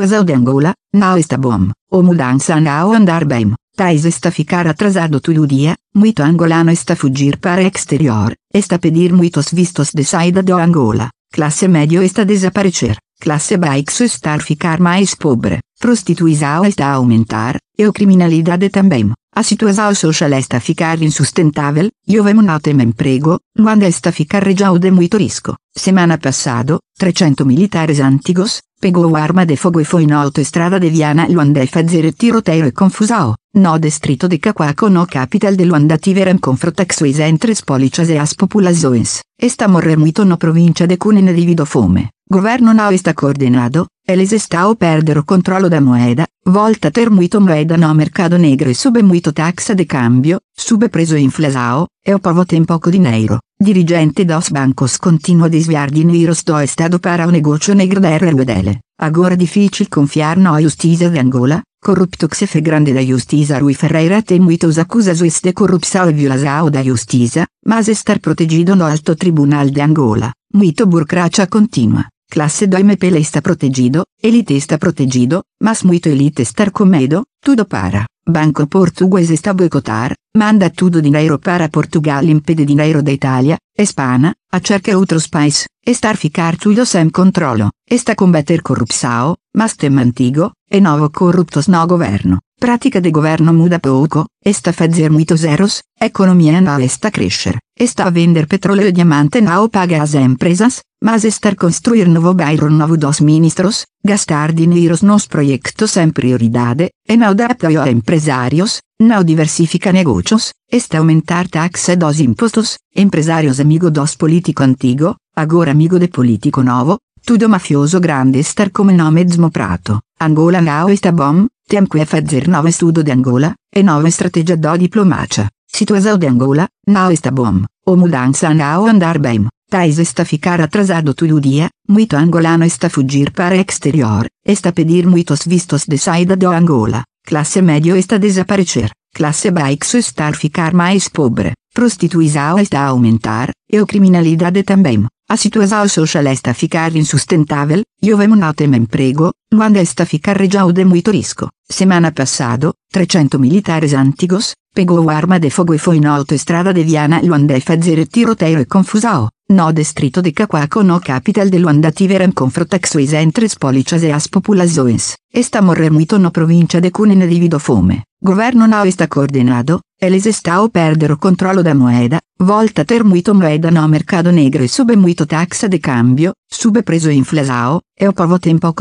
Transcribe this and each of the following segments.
Exclusão de Angola, não está bom, ou mudança não andar bem, tais está ficar atrasado todo dia, muito angolano está fugir para exterior, está pedir muitos vistos de saída do Angola, classe médio está desaparecer, classe baixo está ficar mais pobre, prostituição está aumentar, e o criminalidade também, A situazao socialesta ficar insustentável, io ve monate um memprego, luanda esta ficar regiao de muito risco. Semana passado, 300 militares antigos, pegou arma de fogo e foi na autoestrada de Viana luanda e fazer tiroteio e confusao, no distrito de Cacuaco no capital de Luanda tiveram confrontações entre as polícias e as populações. Esta morrer muito no provincia de Cunene devido fome. Governo não está coordenado, Eles stao perdero controllo da moeda, volta ter muito moeda no mercado negro e sube muito taxa de cambio, sube preso inflação, e o povo tem di neiro. Dirigente dos bancos continua a desviar dinheiro do estado para o negocio negro da RUDL. Agora difícil confiar no justiça de Angola, corrupto que grande da justiça Rui Ferreira tem muitos acusas de corrupção e violação da justiça, mas estar protegido no alto tribunal de Angola. Muito burocracia continua classe doime pele está protegido, elite sta protegido, mas muito elite star comedo, tudo para. Banco portuguese sta boicotar, manda tudo dinheiro para Portugal impede dinheiro da Italia, Espana, a cerca outros pais, estar ficar tudo sem controllo, está combater corrupção, maste antigo, e novo corruptos no governo, pratica de governo muda poco, e sta fazer muitos eros, economia na esta crescer, e sta a vender petróleo e diamante nao paga as empresas, mas estar construir novo bairro novo dos ministros, gastar dinheiros nos proyectos em prioridade, e nao dar apoio a empresarios, nao diversifica negócios, esta aumentar taxa dos impostos, empresarios amigo dos politico antigo, agora amigo de politico novo, Tudo mafioso grande star come nome Zmo Prato, Angola now esta bom, temque fazer nove studo de Angola, e nove strategia do diplomacia, situação de Angola, now esta bom, o mudanza now andar bem, Taise esta ficar atrasado tudo dia, muito angolano esta fuggir para exterior, esta pedir muitos vistos de saida do Angola, classe medio esta desaparecer, classe bikes estar ficar mais pobre, prostituição esta aumentar, e o criminalidade também. A situação social esta ficar insustentável, io avevo un ottimo emprego, quando esta ficar già de muito risco. Semana passado, 300 militares antigos, pegou arma de fogo e foi in autoestrada de Viana quando e fazer tiroteio e confusao. No distrito de Cacuaco no capital de Luanda tiveram confrontaxões entre as e as populações. Esta morremuito no provincia de Cunene devido fome. Governo não esta coordenado, eles estao perdero controllo da moeda, volta termuito moeda no mercado negro e subemuito taxa de cambio, sube preso inflação, e o povo tem pouco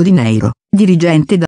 Dirigente da